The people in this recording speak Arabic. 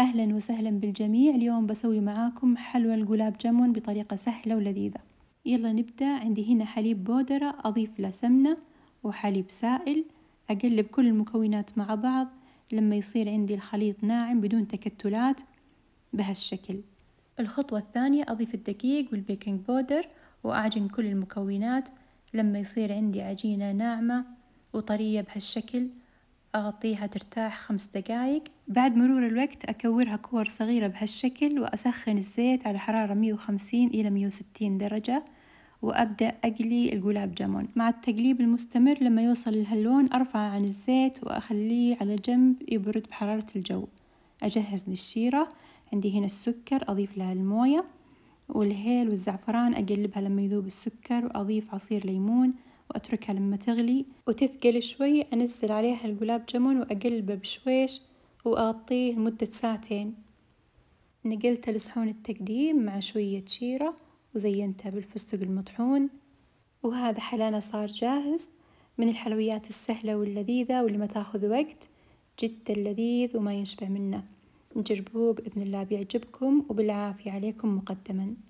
أهلا وسهلا بالجميع اليوم بسوي معاكم حلوى الجلاب جمون بطريقة سهلة ولذيذة يلا نبدأ عندي هنا حليب بودرة أضيف له سمنة وحليب سائل أقلب كل المكونات مع بعض لما يصير عندي الخليط ناعم بدون تكتلات بهالشكل الخطوة الثانية أضيف الدقيق والبيكنج بودر وأعجن كل المكونات لما يصير عندي عجينة ناعمة وطرية بهالشكل أغطيها ترتاح خمس دقايق بعد مرور الوقت أكورها كور صغيرة بهالشكل وأسخن الزيت على حرارة 150 إلى 160 درجة وأبدأ أقلي الجلاب جامون مع التقليب المستمر لما يوصل لهاللون أرفعه عن الزيت وأخليه على جنب يبرد بحرارة الجو أجهز للشيرة عندي هنا السكر أضيف لها الموية والهيل والزعفران أقلبها لما يذوب السكر وأضيف عصير ليمون وأتركها لما تغلي وتثقل شوي أنزل عليها الجلاب جمن وأقلبه بشويش وأغطيه لمدة ساعتين نقلته لصحون التقديم مع شوية شيرة وزينته بالفستق المطحون وهذا حلانا صار جاهز من الحلويات السهلة واللذيذة واللي ما تاخذ وقت جدا لذيذ وما يشبع منه نجربوه بإذن الله بيعجبكم وبالعافية عليكم مقدماً